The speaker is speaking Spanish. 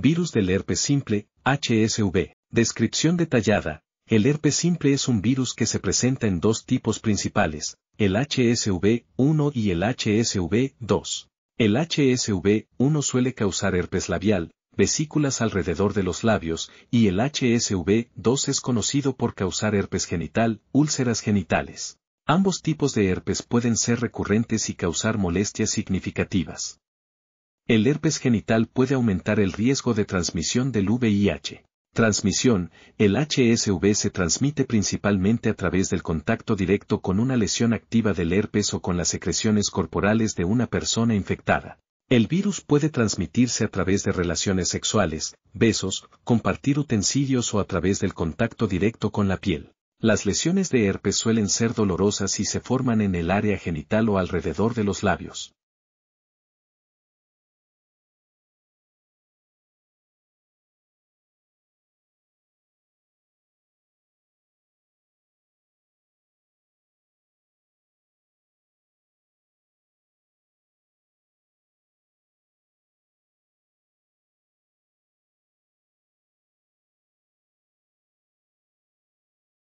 Virus del herpes simple, HSV. Descripción detallada. El herpes simple es un virus que se presenta en dos tipos principales, el HSV-1 y el HSV-2. El HSV-1 suele causar herpes labial, vesículas alrededor de los labios, y el HSV-2 es conocido por causar herpes genital, úlceras genitales. Ambos tipos de herpes pueden ser recurrentes y causar molestias significativas. El herpes genital puede aumentar el riesgo de transmisión del VIH. Transmisión, el HSV se transmite principalmente a través del contacto directo con una lesión activa del herpes o con las secreciones corporales de una persona infectada. El virus puede transmitirse a través de relaciones sexuales, besos, compartir utensilios o a través del contacto directo con la piel. Las lesiones de herpes suelen ser dolorosas y se forman en el área genital o alrededor de los labios.